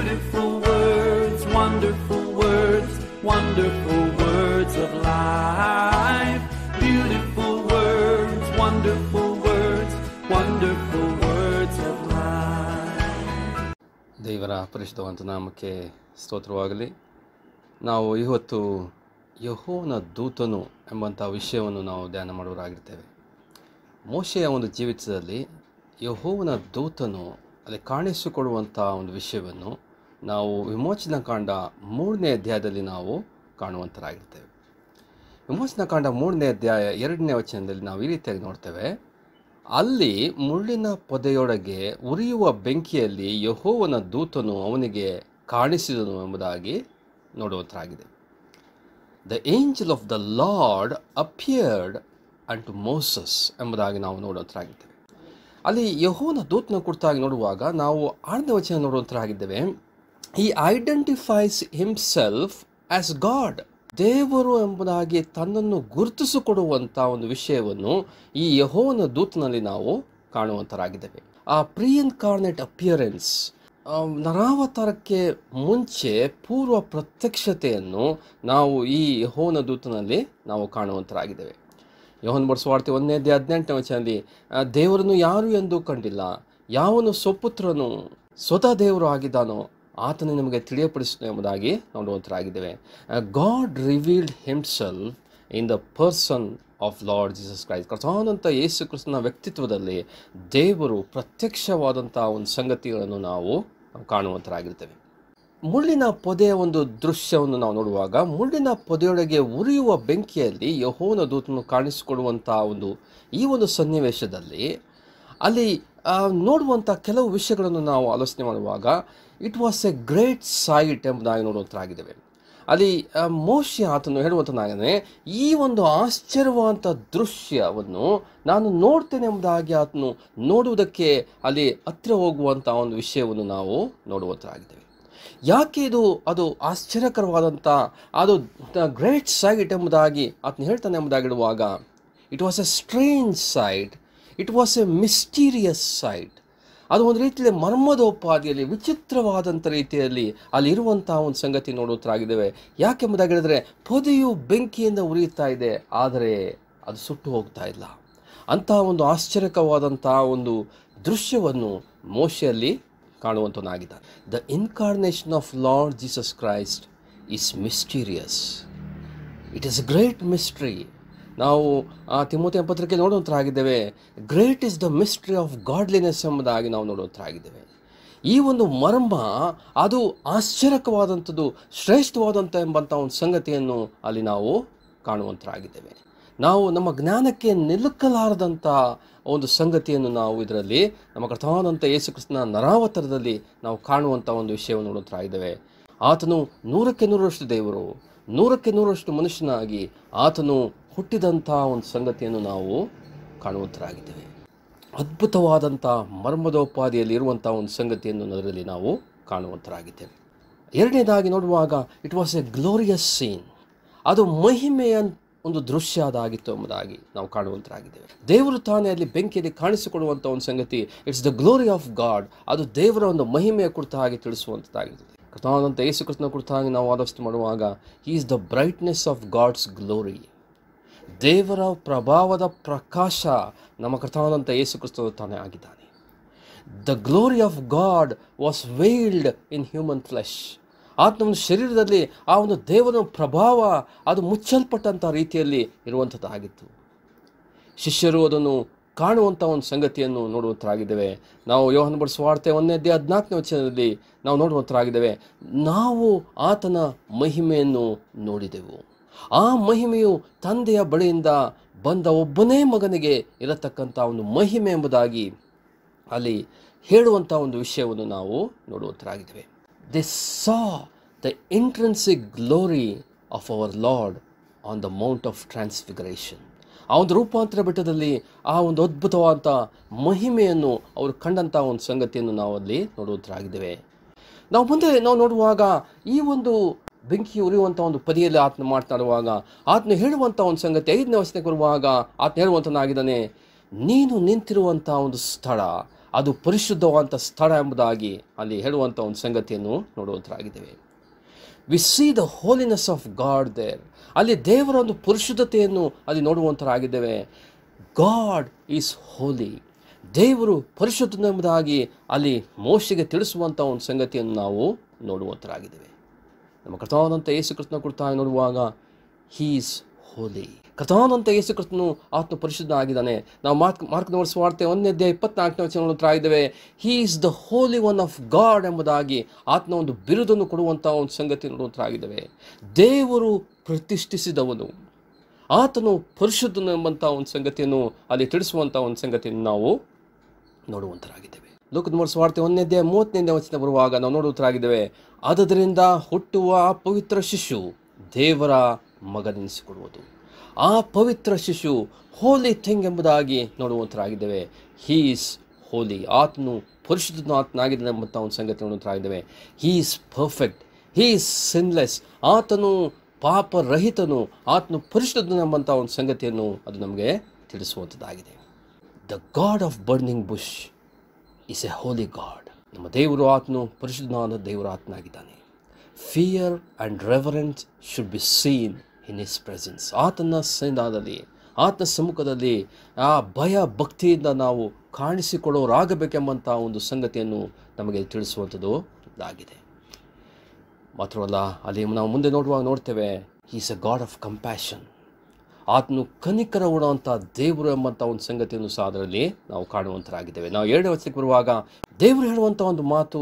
beautiful words, wonderful words, wonderful words of life. Beautiful words, wonderful words, wonderful words of life. ದೇವರ ಪರಿಶುದ್ಧವಂತ ನಾಮಕ್ಕೆ ಸ್ತೋತ್ರವಾಗಲಿ ನಾವು ಇವತ್ತು ಯಹೋನ ದೂತನು ಎಂಬಂಥ ವಿಷಯವನ್ನು ನಾವು ಧ್ಯಾನ ಮಾಡುವರಾಗಿರ್ತೇವೆ ಮೋಶೆಯ ಒಂದು ಜೀವಿತದಲ್ಲಿ ಯಹೋವನ ದೂತನು ಅಲ್ಲಿ ಕಾಣಿಸಿಕೊಳ್ಳುವಂಥ ಒಂದು ವಿಷಯವನ್ನು ನಾವು ವಿಮೋಚನ ಕಾಂಡ ಮೂರನೇ ಅಧ್ಯಾಯದಲ್ಲಿ ನಾವು ಕಾಣುವಂಥರಾಗಿರ್ತೇವೆ ವಿಮೋಚನ ಕಾಂಡ ಮೂರನೇ ಅಧ್ಯಾಯ ಎರಡನೇ ವಚನದಲ್ಲಿ ನಾವು ಈ ರೀತಿಯಾಗಿ ನೋಡ್ತೇವೆ ಅಲ್ಲಿ ಮುಳ್ಳಿನ ಪೊದೆಯೊಳಗೆ ಉರಿಯುವ ಬೆಂಕಿಯಲ್ಲಿ ಯಹೋವನ ದೂತನು ಅವನಿಗೆ ಕಾಣಿಸಿದನು ಎಂಬುದಾಗಿ ನೋಡುವಂತರಾಗಿದೆ the angel of the Lord appeared and to Moses ಎಂಬುದಾಗಿ ನಾವು ನೋಡುವಂತರಾಗಿದ್ದೇವೆ ಅಲ್ಲಿ ಯಹೋವನ ದೂತನ ಕುರಿತಾಗಿ ನೋಡುವಾಗ ನಾವು ಆರನೇ ವಚನ ನೋಡುವಂತರಾಗಿದ್ದೇವೆ he identifies himself as God ದೇವರು ಎಂಬುದಾಗಿ ತನ್ನನ್ನು ಗುರುತಿಸಿಕೊಡುವಂಥ ಒಂದು ವಿಷಯವನ್ನು ಈ ಯಹೋವನ ದೂತನಲ್ಲಿ ನಾವು ಕಾಣುವಂತರಾಗಿದ್ದೇವೆ ಆ ಪ್ರೀ ಕಾರ್ನೆಟ್ ಅಪಿಯರೆನ್ಸ್ ನರಾವತಾರಕ್ಕೆ ಮುಂಚೆ ಪೂರ್ವ ಪ್ರತ್ಯಕ್ಷತೆಯನ್ನು ನಾವು ಈ ಯಹೋನ ದೂತನಲ್ಲಿ ನಾವು ಕಾಣುವಂತರಾಗಿದ್ದೇವೆ ಯಹೋನ್ ಬಡಿಸುವಾರ್ತೆ ಒಂದನೇ ದೇ ಹದಿನೆಂಟನೇ ವಚನದಲ್ಲಿ ದೇವರನ್ನು ಯಾರು ಎಂದು ಕಂಡಿಲ್ಲ ಯಾವನು ಸ್ವಪುತ್ರನು ಸ್ವತಃ ದೇವರು ಆಗಿದ್ದಾನೋ ಆತನು ನಿಮಗೆ ತಿಳಿಯಪಡಿಸಿದ ಎಂಬುದಾಗಿ ನಾವು ಆಗಿದ್ದೇವೆ God revealed himself in the person of Lord Jesus Christ ಕರ್ತಾನಂಥ ಯೇಸು ಕ್ರಿಸ್ತನ ವ್ಯಕ್ತಿತ್ವದಲ್ಲಿ ದೇವರು ಪ್ರತ್ಯಕ್ಷವಾದಂಥ ಒಂದು ಸಂಗತಿಗಳನ್ನು ನಾವು ಕಾಣುವಂಥರಾಗಿರ್ತೇವೆ ಮುಳ್ಳಿನ ಪೊದೆಯ ಒಂದು ದೃಶ್ಯವನ್ನು ನಾವು ನೋಡುವಾಗ ಮುಳ್ಳಿನ ಪೊದೆಯೊಳಗೆ ಉರಿಯುವ ಬೆಂಕಿಯಲ್ಲಿ ಯಹೋನ ದೂತನು ಕಾಣಿಸಿಕೊಡುವಂಥ ಒಂದು ಈ ಒಂದು ಸನ್ನಿವೇಶದಲ್ಲಿ ಅಲ್ಲಿ ನೋಡುವಂಥ ಕೆಲವು ವಿಷಯಗಳನ್ನು ನಾವು ಆಲೋಚನೆ ಮಾಡುವಾಗ it was a great sight ಎಂಬುದಾಗಿ ಆಗಿದ್ದೇವೆ ಅಲ್ಲಿ ಮೋಶಿ ಆತನು ಹೇಳುವಂಥನಾಗನೇ ಈ ಒಂದು ಆಶ್ಚರ್ಯವಾದಂಥ ದೃಶ್ಯವನ್ನು ನಾನು ನೋಡ್ತೇನೆ ಎಂಬುದಾಗಿ ಆತನು ನೋಡುವುದಕ್ಕೆ ಅಲ್ಲಿ ಹತ್ತಿರ ಹೋಗುವಂಥ ಒಂದು ವಿಷಯವನ್ನು ನಾವು ನೋಡುವಂಥರಾಗಿದ್ದೇವೆ ಯಾಕೆ ಇದು ಅದು ಆಶ್ಚರ್ಯಕರವಾದಂಥ ಅದು ಗ್ರೇಟ್ ಸೈಟ್ ಎಂಬುದಾಗಿ ಆತನು ಹೇಳ್ತಾನೆ ಎಂಬುದಾಗಿಡುವಾಗ it was a strange sight it was a mysterious sight ಅದು ಒಂದು ರೀತಿಯಲ್ಲಿ ಮರ್ಮದೋಪಾದಿಯಲ್ಲಿ ವಿಚಿತ್ರವಾದಂಥ ರೀತಿಯಲ್ಲಿ ಅಲ್ಲಿರುವಂತಹ ಒಂದು ಸಂಗತಿ ಯಾಕೆ ಯಾಕೆಂಬುದಾಗಿ ಹೇಳಿದರೆ ಪೊದೆಯು ಬೆಂಕಿಯಿಂದ ಉರಿಯುತ್ತಾ ಇದೆ ಆದರೆ ಅದು ಸುಟ್ಟು ಹೋಗ್ತಾ ಇಲ್ಲ ಅಂತಹ ಒಂದು ಆಶ್ಚರ್ಯಕವಾದಂತಹ ಒಂದು ದೃಶ್ಯವನ್ನು ಮೋಶೆಯಲ್ಲಿ ಕಾಣುವಂಥವನಾಗಿದ್ದಾನೆ the incarnation of Lord Jesus Christ is mysterious it is great mystery ನಾವು ಆ ತಿಮ್ಮೋತಿಯ ಪತ್ರಿಕೆ ಆಗಿದ್ದೇವೆ great is the mystery of godliness ಎಂಬುದಾಗಿ ನಾವು ಆಗಿದ್ದೇವೆ ಈ ಒಂದು ಮರ್ಮ ಅದು ಆಶ್ಚರ್ಯಕವಾದಂಥದ್ದು ಶ್ರೇಷ್ಠವಾದಂಥ ಎಂಬಂಥ ಒಂದು ಸಂಗತಿಯನ್ನು ಅಲ್ಲಿ ನಾವು ಕಾಣುವಂತರಾಗಿದ್ದೇವೆ ನಾವು ನಮ್ಮ ಜ್ಞಾನಕ್ಕೆ ನಿಲುಕಲಾರದಂಥ ಒಂದು ಸಂಗತಿಯನ್ನು ನಾವು ಇದರಲ್ಲಿ ನಮ್ಮ ಯೇಸು ಯೇಸುಕ್ರಿಸ್ತನ ನರಾವತರದಲ್ಲಿ ನಾವು ಕಾಣುವಂಥ ಒಂದು ವಿಷಯವನ್ನು ಆಗಿದ್ದೇವೆ ಆತನು ನೂರಕ್ಕೆ ನೂರರಷ್ಟು ದೇವರು ನೂರಕ್ಕೆ ನೂರರಷ್ಟು ಮನುಷ್ಯನಾಗಿ ಆತನು ಹುಟ್ಟಿದಂಥ ಒಂದು ಸಂಗತಿಯನ್ನು ನಾವು ಕಾಣುವಂತರಾಗಿದ್ದೇವೆ ಅದ್ಭುತವಾದಂಥ ಮರ್ಮದೋಪಾದಿಯಲ್ಲಿ ಇರುವಂಥ ಒಂದು ಸಂಗತಿಯನ್ನು ಅದರಲ್ಲಿ ನಾವು ಕಾಣುವಂತರಾಗಿದ್ದೇವೆ ಎರಡನೇದಾಗಿ ನೋಡುವಾಗ it was a glorious scene ಅದು ಮಹಿಮೆಯ ಒಂದು ದೃಶ್ಯ ಅದಾಗಿತ್ತು ಎಂಬುದಾಗಿ ನಾವು ಕಾಣುವಂತರಾಗಿದ್ದೇವೆ ದೇವರು ತಾನೇ ಅಲ್ಲಿ ಬೆಂಕಿಯಲ್ಲಿ ಕಾಣಿಸಿಕೊಡುವಂಥ ಒಂದು ಸಂಗತಿ it's the glory of God ಅದು ದೇವರ ಒಂದು ಮಹಿಮೆಯ ಕುರಿತ ಹಾಗೆ ಕೃತವಾದಂಥ ಯೇಸು ಕೃಷ್ಣ ಕುರಿತಾಗಿ ನಾವು ಆದಷ್ಟು ಮಾಡುವಾಗ is the brightness of God's glory ದೇವರ ಪ್ರಭಾವದ ಪ್ರಕಾಶ ನಮ್ಮ ಕೃತಾನಂತ ಯೇಸು ಕ್ರಿಸ್ತು ತಾನೇ ಆಗಿದ್ದಾನೆ the glory of God was veiled in human flesh ಆತನ ಶರೀರದಲ್ಲಿ ಆ ಒಂದು ದೇವನ ಪ್ರಭಾವ ಅದು ಮುಚ್ಚಲ್ಪಟ್ಟಂಥ ರೀತಿಯಲ್ಲಿ ಇರುವಂಥದ್ದಾಗಿತ್ತು ಶಿಷ್ಯರು ಅದನ್ನು ಕಾಣುವಂಥ ಒಂದು ಸಂಗತಿಯನ್ನು ನೋಡುವಂಥರಾಗಿದ್ದೇವೆ ನಾವು ಯೋಹನ್ ಬಡಿಸುವಾರ್ತೆ ಒಂದನೇ ದೇ ಹದಿನಾಲ್ಕನೇ ವಚನದಲ್ಲಿ ನಾವು ನೋಡುವಂಥರಾಗಿದ್ದೇವೆ ನಾವು ಆತನ ಮಹಿಮೆಯನ್ನು ನೋಡಿದೆವು ಆ ಮಹಿಮೆಯು ತಂದೆಯ ಬಳಿಯಿಂದ ಬಂದ ಒಬ್ಬನೇ ಮಗನಿಗೆ ಇರತಕ್ಕಂಥ ಒಂದು ಮಹಿಮೆ ಎಂಬುದಾಗಿ ಅಲ್ಲಿ ಹೇಳುವಂಥ ಒಂದು ವಿಷಯವನ್ನು ನಾವು ನೋಡುವಂತರಾಗಿದ್ದೇವೆ they saw the intrinsic glory of our Lord on the mount of transfiguration ಆ ಒಂದು ರೂಪಾಂತರ ಬೆಟ್ಟದಲ್ಲಿ ಆ ಒಂದು ಅದ್ಭುತವಾದ ಮಹಿಮೆಯನ್ನು ಅವರು ಕಂಡಂಥ ಒಂದು ಸಂಗತಿಯನ್ನು ನಾವು ಅಲ್ಲಿ ನೋಡುವುದರಾಗಿದ್ದೇವೆ ನಾವು ಮುಂದೆ ನಾವು ನೋಡುವಾಗ ಈ ಒಂದು ಬೆಂಕಿ ಉರಿಯುವಂಥ ಒಂದು ಪದಿಯಲ್ಲಿ ಆತನ ಮಾತನಾಡುವಾಗ ಆತನು ಹೇಳುವಂಥ ಒಂದು ಸಂಗತಿ ಐದನೇ ವಚನಕ್ಕೆ ಬರುವಾಗ ಆತನ ಹೇಳುವಂಥನಾಗಿದ್ದಾನೆ ನೀನು ನಿಂತಿರುವಂಥ ಒಂದು ಸ್ಥಳ ಅದು ಪರಿಶುದ್ಧವಾದಂಥ ಸ್ಥಳ ಎಂಬುದಾಗಿ ಅಲ್ಲಿ ಹೇಳುವಂಥ ಒಂದು ಸಂಗತಿಯನ್ನು ನೋಡುವಂಥರಾಗಿದ್ದೇವೆ we see the holiness of God there ಅಲ್ಲಿ ದೇವರ ಒಂದು ಪರಿಶುದ್ಧತೆಯನ್ನು ಅಲ್ಲಿ ನೋಡುವಂಥರಾಗಿದ್ದೇವೆ ಗಾಡ್ ಈಸ್ ಹೋಲಿ ದೇವರು ಪರಿಶುದ್ಧ ಎಂಬುದಾಗಿ ಅಲ್ಲಿ ಮೋಶಿಗೆ ತಿಳಿಸುವಂಥ ಒಂದು ಸಂಗತಿಯನ್ನು ನಾವು ನೋಡುವಂಥರಾಗಿದ್ದೇವೆ ನಮ್ಮ ಕಥಾನಂತ ಯೇಸು ಕೃಷ್ಣ ಕೊಡ್ತಾ ನೋಡುವಾಗ ಹೀಸ್ ಹೋಲಿ ಕಥಾನಂತ ಯೇಸು ಕೃಷ್ಣನು ಆತ್ಮ ಪರಿಶುದ್ಧ ಆಗಿದ್ದಾನೆ ನಾವು ಮಾರ್ಕ್ ಮಾರ್ಕ್ನವರ ಸ್ವಾರ್ತೆ ಒಂದನೇ ದೇಹ ಇಪ್ಪತ್ನಾಲ್ಕನೇ ವರ್ಷ ನೋಡ್ತಾ ಇದ್ದೇವೆ he is the holy one of God ಎಂಬುದಾಗಿ ಆತ್ಮ ಒಂದು ಬಿರುದನ್ನು ಕೊಡುವಂಥ ಒಂದು ಸಂಗತಿ ನೋಡುವಂತರ ಆಗಿದ್ದೇವೆ ದೇವರು ಪ್ರತಿಷ್ಠಿಸಿದವನು ಆತನು ಪರಿಶುದ್ಧನು ಎಂಬಂಥ ಒಂದು ಸಂಗತಿಯನ್ನು ಅಲ್ಲಿ ತಿಳಿಸುವಂಥ ಒಂದು ಸಂಗತಿಯನ್ನು ನಾವು ನೋಡುವಂತರಾಗಿದ್ದೇವೆ ಲೋಕದ ಮೂರು ಒಂದನೇದೇ ಮೂವತ್ತನೇ ವಚನ ಬರುವಾಗ ನಾವು ನೋಡುತ್ತಾಗಿದ್ದೇವೆ ಆದ್ದರಿಂದ ಹುಟ್ಟುವ ಆ ಪವಿತ್ರ ಶಿಶು ದೇವರ ಮಗನೆನಿಸಿಕೊಳ್ಳುವುದು ಆ ಪವಿತ್ರ ಶಿಶು ಹೋಲಿ ಥಿಂಗ್ ಎಂಬುದಾಗಿ ನೋಡುವಂತರಾಗಿದ್ದೇವೆ ಹೀ ಇಸ್ ಹೋಲಿ ಆತನು ಪುರುಷದ ಆತನಾಗಿದ್ದಾನೆ ಎಂಬಂಥ ಒಂದು ಸಂಗತಿ ನೋಡುವಂತರಾಗಿದ್ದೇವೆ he is perfect he is sinless ಆತನು ಪಾಪರಹಿತನು ಆತನು ಎಂಬಂಥ ಒಂದು ಸಂಗತಿಯನ್ನು ಅದು ನಮಗೆ ತಿಳಿಸುವಂಥದ್ದಾಗಿದೆ the God of burning bush is a holy God ನಮ್ಮ ದೇವರು ಆತ್ಮನು ಪರಿಶುದ್ಧನಾದ ದೇವರ ಆತ್ಮ fear and reverence should be seen in his presence ಆತನ ಸನ್ನಿಧಾನದಲ್ಲಿ ಆತನ ಸಮ್ಮುಖದಲ್ಲಿ ಆ ಭಯ ಭಕ್ತಿಯಿಂದ ನಾವು ಕಾಣಿಸಿಕೊಳ್ಳೋರಾಗಬೇಕೆಂಬಂಥ ಒಂದು ಸಂಗತಿಯನ್ನು ನಮಗೆ ತಿಳಿಸುವಂಥದ್ದು ಇದಾಗಿದೆ ಮಾತ್ರವಲ್ಲ ಅಲ್ಲಿ ನಾವು ಮುಂದೆ ನೋಡುವಾಗ ನೋಡ್ತೇವೆ is a God of compassion ಆತನು ಕನಿಕರ ಉಡುವಂಥ ದೇವರು ಎಂಬಂಥ ಒಂದು ಸಂಗತಿಯನ್ನು ಸಹ ಅದರಲ್ಲಿ ನಾವು ಕಾಣುವಂಥರಾಗಿದ್ದೇವೆ ನಾವು ಎರಡು ವರ್ಷಕ್ಕೆ ಬರುವಾಗ ದೇವರು ಹೇಳುವಂಥ ಒಂದು ಮಾತು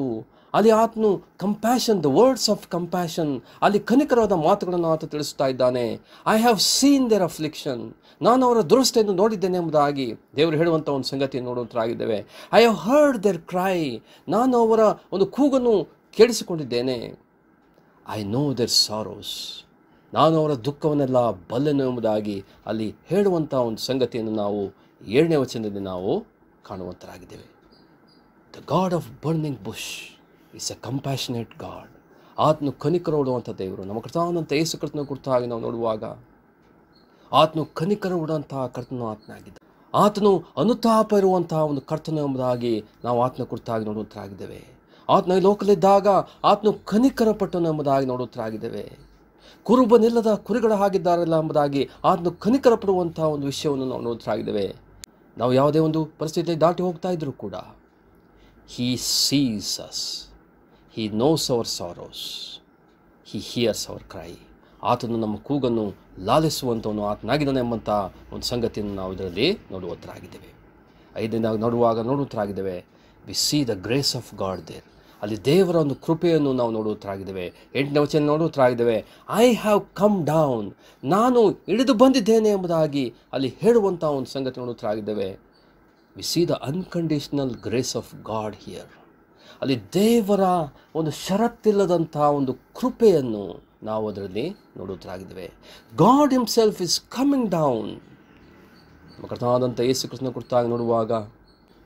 ಅಲ್ಲಿ ಆತನು compassion the words of compassion ಅಲ್ಲಿ ಕನಿಕರವಾದ ಮಾತುಗಳನ್ನು ಆತ ತಿಳಿಸ್ತಾ ಇದ್ದಾನೆ I have seen their affliction ನಾನು ಅವರ ದುರಸ್ತೆಯನ್ನು ನೋಡಿದ್ದೇನೆ ಎಂಬುದಾಗಿ ದೇವರು ಹೇಳುವಂಥ ಒಂದು ಸಂಗತಿಯನ್ನು ನೋಡುವಂಥರಾಗಿದ್ದೇವೆ I have heard their cry ನಾನು ಅವರ ಒಂದು ಕೂಗನ್ನು ಕೇಳಿಸಿಕೊಂಡಿದ್ದೇನೆ ಐ ನೋ ದೇರ್ ಸಾರೋಸ್ ನಾನು ಅವರ ದುಃಖವನ್ನೆಲ್ಲ ಬಲ್ಲೆನು ಎಂಬುದಾಗಿ ಅಲ್ಲಿ ಹೇಳುವಂಥ ಒಂದು ಸಂಗತಿಯನ್ನು ನಾವು ಏಳನೇ ವಚನದಲ್ಲಿ ನಾವು ಕಾಣುವಂಥರಾಗಿದ್ದೇವೆ the God of burning bush is a compassionate God ಆತನು ಕನಿಕರೋಡುವಂಥ ದೇವರು ನಮ್ಮ ಕೃತಾನಂತ ಯೇಸು ಕರ್ತನ ಹಾಗೆ ನಾವು ನೋಡುವಾಗ ಆತನು ಕನಿಕರ ಉಡುವಂತಹ ಕರ್ತನು ಆತನಾಗಿದ್ದ ಆತನು ಅನುತಾಪ ಇರುವಂತಹ ಒಂದು ಕರ್ತನು ಎಂಬುದಾಗಿ ನಾವು ಆತನ ಕುರಿತಾಗಿ ನೋಡುವಂತರಾಗಿದ್ದೇವೆ ಆತನ ಲೋಕಲಿದ್ದಾಗ ಆತನು ಕನಿಕರ ಪಟ್ಟನು ಎಂಬುದಾಗಿ ನೋಡುವಂಥರಾಗಿದ್ದೇವೆ ಕುರುಬನಿಲ್ಲದ ಕುರಿಗಳ ಹಾಗಿದ್ದಾರಲ್ಲ ಎಂಬುದಾಗಿ ಅದನ್ನು ಕನಿಕರ ಪಡುವಂತಹ ಒಂದು ವಿಷಯವನ್ನು ನಾವು ನೋಡ್ತಾಗಿದ್ದೇವೆ ನಾವು ಯಾವುದೇ ಒಂದು ಪರಿಸ್ಥಿತಿ ದಾಟಿ ಹೋಗ್ತಾ ಇದ್ದರೂ ಕೂಡ he sees us he knows our sorrows he hears our cry ಆತನು ನಮ್ಮ ಕೂಗನ್ನು ಲಾಲಿಸುವಂಥವನು ಆತನಾಗಿದ್ದಾನೆ ಎಂಬಂಥ ಒಂದು ಸಂಗತಿಯನ್ನು ನಾವು ಇದರಲ್ಲಿ ನೋಡುವತ್ತರಾಗಿದ್ದೇವೆ ಐದನೇ ನೋಡುವಾಗ ಆಗಿದ್ದೇವೆ we see the grace of God there ಅಲ್ಲಿ ದೇವರ ಒಂದು ಕೃಪೆಯನ್ನು ನಾವು ನೋಡುತ್ತರಾಗಿದ್ದೇವೆ ಎಂಟನೇ ವಚನ ಆಗಿದ್ದೇವೆ ಐ ಹ್ಯಾವ್ ಕಮ್ ಡೌನ್ ನಾನು ಇಳಿದು ಬಂದಿದ್ದೇನೆ ಎಂಬುದಾಗಿ ಅಲ್ಲಿ ಹೇಳುವಂಥ ಒಂದು ಸಂಗತಿ ನೋಡುತ್ತರಾಗಿದ್ದೇವೆ we see the unconditional grace of God here ಅಲ್ಲಿ ದೇವರ ಒಂದು ಷರತ್ತಿಲ್ಲದಂಥ ಒಂದು ಕೃಪೆಯನ್ನು ನಾವು ಅದರಲ್ಲಿ ನೋಡುವುದರಾಗಿದ್ದೇವೆ God himself is coming down ಕೃತವಾದಂಥ ಯೇಸು ಕೃಷ್ಣ ಕುರಿತಾಗಿ ನೋಡುವಾಗ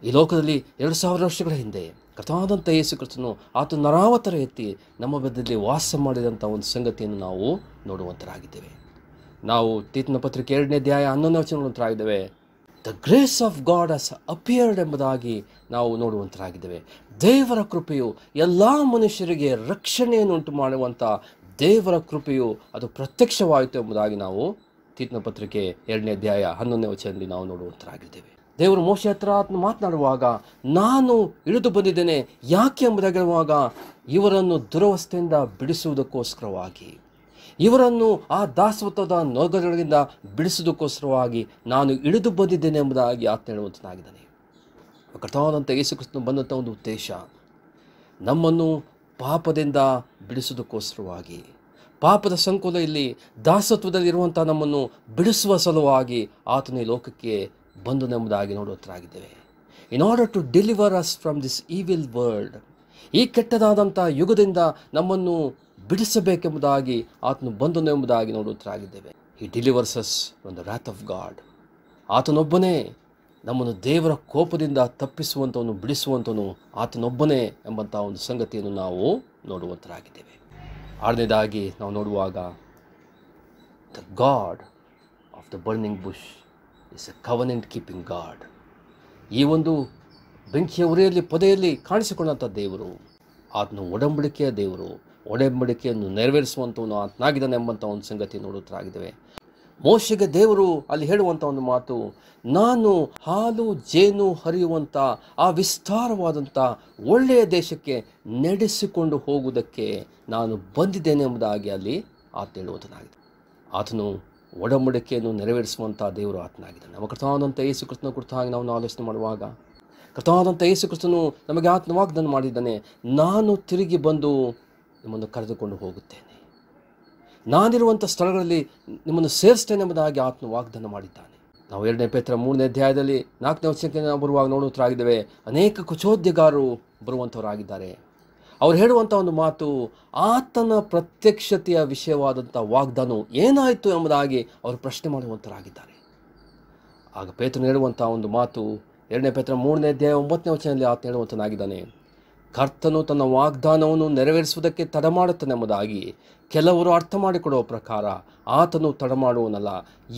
ಈ ಲೋಕದಲ್ಲಿ ಎರಡು ಸಾವಿರ ವರ್ಷಗಳ ಹಿಂದೆ ಕಥಾದಂಥ ಯೇಸು ಕ್ರಿಸ್ತನು ಆತ ನರಾವತರ ಎತ್ತಿ ನಮ್ಮ ಬದಲಿ ವಾಸ ಮಾಡಿದಂಥ ಒಂದು ಸಂಗತಿಯನ್ನು ನಾವು ನೋಡುವಂಥರಾಗಿದ್ದೇವೆ ನಾವು ತೀರ್ಥನ ಪತ್ರಿಕೆ ಎರಡನೇ ಧ್ಯಾಯ ಹನ್ನೊಂದನೇ ವಚನಗಳಂತರಾಗಿದ್ದೇವೆ the grace of God has appeared ಎಂಬುದಾಗಿ ನಾವು ನೋಡುವಂಥರಾಗಿದ್ದೇವೆ ದೇವರ ಕೃಪೆಯು ಎಲ್ಲ ಮನುಷ್ಯರಿಗೆ ರಕ್ಷಣೆಯನ್ನು ಉಂಟು ಮಾಡುವಂಥ ದೇವರ ಕೃಪೆಯು ಅದು ಪ್ರತ್ಯಕ್ಷವಾಯಿತು ಎಂಬುದಾಗಿ ನಾವು ತೀರ್ಥ ಪತ್ರಿಕೆ ಎರಡನೇ ಅಧ್ಯಾಯ ಹನ್ನೊಂದನೇ ವಚನದಲ್ಲಿ ನಾವು ನೋಡುವಂಥರಾಗಿದ್ದೇವೆ ದೇವರು ಮೋಶ ಹತ್ರ ಮಾತನಾಡುವಾಗ ನಾನು ಇಳಿದು ಬಂದಿದ್ದೇನೆ ಯಾಕೆ ಎಂಬುದಾಗಿ ಹೇಳುವಾಗ ಇವರನ್ನು ದುರವಸ್ಥೆಯಿಂದ ಬಿಡಿಸುವುದಕ್ಕೋಸ್ಕರವಾಗಿ ಇವರನ್ನು ಆ ದಾಸತ್ವದ ನೊಗಗಳಿಂದ ಬಿಡಿಸುವುದಕ್ಕೋಸ್ಕರವಾಗಿ ನಾನು ಇಳಿದು ಬಂದಿದ್ದೇನೆ ಎಂಬುದಾಗಿ ಆತ ಹೇಳುವಂತನಾಗಿದ್ದಾನೆ ಯೇಸು ಯೇಸುಕ್ರಿಸ್ತನು ಬಂದಂಥ ಒಂದು ಉದ್ದೇಶ ನಮ್ಮನ್ನು ಪಾಪದಿಂದ ಬಿಡಿಸುವುದಕ್ಕೋಸ್ಕರವಾಗಿ ಪಾಪದ ಸಂಕುಲ ಇಲ್ಲಿ ದಾಸತ್ವದಲ್ಲಿರುವಂಥ ನಮ್ಮನ್ನು ಬಿಡಿಸುವ ಸಲುವಾಗಿ ಆತನ ಲೋಕಕ್ಕೆ ಬಂದು ನಂಬುದಾಗಿ in order to deliver us from this evil world ಈ ಕೆಟ್ಟದಾದಂಥ ಯುಗದಿಂದ ನಮ್ಮನ್ನು ಬಿಡಿಸಬೇಕೆಂಬುದಾಗಿ ಆತನು ಬಂದನು ಎಂಬುದಾಗಿ ನೋಡುತ್ತರಾಗಿದ್ದೇವೆ ಈ ಡಿಲಿವರ್ಸಸ್ ಒಂದು ರ್ಯಾತ್ ಆಫ್ ಗಾಡ್ ಆತನೊಬ್ಬನೇ ನಮ್ಮನ್ನು ದೇವರ ಕೋಪದಿಂದ ತಪ್ಪಿಸುವಂಥವನು ಬಿಡಿಸುವಂಥವನು ಆತನೊಬ್ಬನೇ ಎಂಬಂಥ ಒಂದು ಸಂಗತಿಯನ್ನು ನಾವು ನೋಡುವಂತರಾಗಿದ್ದೇವೆ ಆರನೇದಾಗಿ ನಾವು ನೋಡುವಾಗ the God of the burning bush is a covenant keeping God ಈ ಒಂದು ಬೆಂಕಿಯ ಉರಿಯಲ್ಲಿ ಪೊದೆಯಲ್ಲಿ ಕಾಣಿಸಿಕೊಂಡಂಥ ದೇವರು ಆತನ ಒಡಂಬಡಿಕೆಯ ದೇವರು ಒಡಂಬಡಿಕೆಯನ್ನು ನೆರವೇರಿಸುವಂಥವನು ಆತನಾಗಿದ್ದಾನೆ ಎಂಬಂಥ ಒಂದು ಸಂಗತಿ ನೋಡುತ್ತಾಗಿದ್ದೇವೆ ಮೋಶೆಗೆ ದೇವರು ಅಲ್ಲಿ ಹೇಳುವಂಥ ಒಂದು ಮಾತು ನಾನು ಹಾಲು ಜೇನು ಹರಿಯುವಂಥ ಆ ವಿಸ್ತಾರವಾದಂಥ ಒಳ್ಳೆಯ ದೇಶಕ್ಕೆ ನಡೆಸಿಕೊಂಡು ಹೋಗುವುದಕ್ಕೆ ನಾನು ಬಂದಿದ್ದೇನೆ ಎಂಬುದಾಗಿ ಅಲ್ಲಿ ಆತ ಹೇಳುವಂಥನಾಗಿದೆ ಆತನು ಒಡಂಬಡಿಕೆಯನ್ನು ನೆರವೇರಿಸುವಂಥ ದೇವರು ಆತನಾಗಿದ್ದಾನೆ ನಮ್ಮ ಕೃತವಾದಂಥ ಯೇಸು ಕೃಷ್ಣ ಕುರಿತು ಹಾಗೆ ನಾವು ಆಲೋಚನೆ ಮಾಡುವಾಗ ಕೃತವಾದಂಥ ಯೇಸು ಕೃಷ್ಣನು ನಮಗೆ ಆತ್ಮವಾಗ್ದನ್ನು ಮಾಡಿದ್ದಾನೆ ನಾನು ತಿರುಗಿ ಬಂದು ನಿಮ್ಮನ್ನು ಕರೆದುಕೊಂಡು ಹೋಗುತ್ತೇನೆ ನಾನಿರುವಂಥ ಸ್ಥಳಗಳಲ್ಲಿ ನಿಮ್ಮನ್ನು ಸೇರಿಸ್ತೇನೆ ಎಂಬುದಾಗಿ ಆತ್ಮ ವಾಗ್ದಾನ ಮಾಡಿದ್ದಾನೆ ನಾವು ಎರಡನೇ ಪೇತ್ರ ಮೂರನೇ ಅಧ್ಯಾಯದಲ್ಲಿ ನಾಲ್ಕನೇ ವರ್ಷಕ್ಕೆ ನಾವು ಬರುವಾಗ ನೋಡುತ್ತಾಗಿದ್ದೇವೆ ಅನೇಕ ಕುಚೋದ್ಯಗಾರರು ಬರುವಂಥವರಾಗಿದ್ದಾರೆ ಅವ್ರು ಹೇಳುವಂಥ ಒಂದು ಮಾತು ಆತನ ಪ್ರತ್ಯಕ್ಷತೆಯ ವಿಷಯವಾದಂಥ ವಾಗ್ದಾನು ಏನಾಯಿತು ಎಂಬುದಾಗಿ ಅವರು ಪ್ರಶ್ನೆ ಮಾಡುವಂಥರಾಗಿದ್ದಾರೆ ಆಗ ಪೇತ್ರನು ಹೇಳುವಂಥ ಒಂದು ಮಾತು ಎರಡನೇ ಪೇತ್ರ ಮೂರನೇ ಅಧ್ಯಾಯ ಒಂಬತ್ತನೇ ವಚನದಲ್ಲಿ ಆತ ಹೇಳುವಂಥನಾಗಿದ್ದಾನೆ ಕರ್ತನು ತನ್ನ ವಾಗ್ದಾನವನ್ನು ನೆರವೇರಿಸುವುದಕ್ಕೆ ತಡ ಎಂಬುದಾಗಿ ಕೆಲವರು ಅರ್ಥ ಮಾಡಿಕೊಡುವ ಪ್ರಕಾರ ಆತನು ತಡ ಮಾಡುವನಲ್ಲ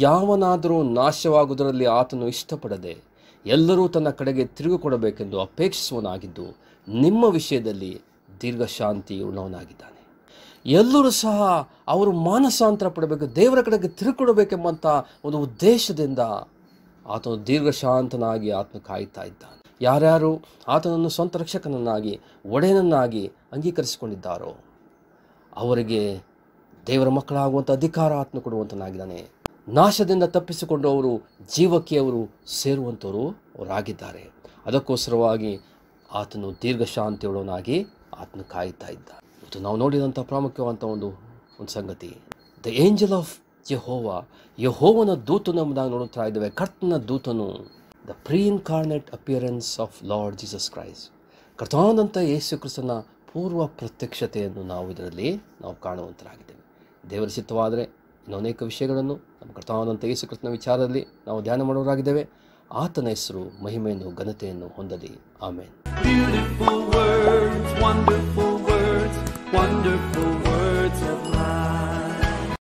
ಯಾವನಾದರೂ ನಾಶವಾಗುವುದರಲ್ಲಿ ಆತನು ಇಷ್ಟಪಡದೆ ಎಲ್ಲರೂ ತನ್ನ ಕಡೆಗೆ ತಿರುಗಿಕೊಡಬೇಕೆಂದು ಅಪೇಕ್ಷಿಸುವನಾಗಿದ್ದು ನಿಮ್ಮ ವಿಷಯದಲ್ಲಿ ದೀರ್ಘಶಾಂತಿ ಉಳ್ಳವನಾಗಿದ್ದಾನೆ ಎಲ್ಲರೂ ಸಹ ಅವರು ಮಾನಸಾಂತರ ಪಡಬೇಕು ದೇವರ ಕಡೆಗೆ ತಿರುಕೊಡಬೇಕೆಂಬಂಥ ಒಂದು ಉದ್ದೇಶದಿಂದ ಆತನು ದೀರ್ಘಶಾಂತನಾಗಿ ಆತ್ಮ ಕಾಯ್ತಾ ಇದ್ದಾನೆ ಯಾರ್ಯಾರು ಆತನನ್ನು ಸ್ವಂತ ರಕ್ಷಕನನ್ನಾಗಿ ಒಡೆಯನನ್ನಾಗಿ ಅಂಗೀಕರಿಸಿಕೊಂಡಿದ್ದಾರೋ ಅವರಿಗೆ ದೇವರ ಮಕ್ಕಳಾಗುವಂಥ ಅಧಿಕಾರ ಆತ್ಮ ಕೊಡುವಂಥನಾಗಿದ್ದಾನೆ ನಾಶದಿಂದ ತಪ್ಪಿಸಿಕೊಂಡು ಅವರು ಜೀವಕ್ಕೆ ಅವರು ಸೇರುವಂಥವರು ಅವರಾಗಿದ್ದಾರೆ ಅದಕ್ಕೋಸ್ಕರವಾಗಿ ಆತನು ದೀರ್ಘಶಾಂತಿಯುಳ್ಳವನಾಗಿ ಆತ್ಮ ಕಾಯ್ತಾ ಇದ್ದ ಇದು ನಾವು ನೋಡಿದಂಥ ಪ್ರಾಮುಖ್ಯವಾದಂಥ ಒಂದು ಒಂದು ಸಂಗತಿ ದ ಏಂಜಲ್ ಆಫ್ ಯಹೋವ ಯಹೋವನ ದೂತನು ಎಂಬುದಾಗಿ ನೋಡುತ್ತಾ ಇದ್ದೇವೆ ಕರ್ತನ ದೂತನು the pre incarnate appearance of Lord Jesus Christ ಕರ್ತನಾದಂಥ ಯೇಸು ಕ್ರಿಸ್ತನ ಪೂರ್ವ ಪ್ರತ್ಯಕ್ಷತೆಯನ್ನು ನಾವು ಇದರಲ್ಲಿ ನಾವು ಕಾಣುವಂತರಾಗಿದ್ದೇವೆ ದೇವರ ಸಿದ್ಧವಾದರೆ ಇನ್ನೂ ಅನೇಕ ವಿಷಯಗಳನ್ನು ನಮ್ಮ ಕರ್ತನಾದಂಥ ಯೇಸು ಕ್ರಿಸ್ತನ ವಿಚಾರದಲ್ಲಿ ನಾವು ಧ್ಯಾನ ಮಾಡೋರಾಗಿದ್ದೇವೆ ಆತನ ಹೆಸರು ಮಹಿಮೆಯನ್ನು ಘನತೆಯನ್ನು ಹೊಂದಲಿ ಆಮೇಲೆ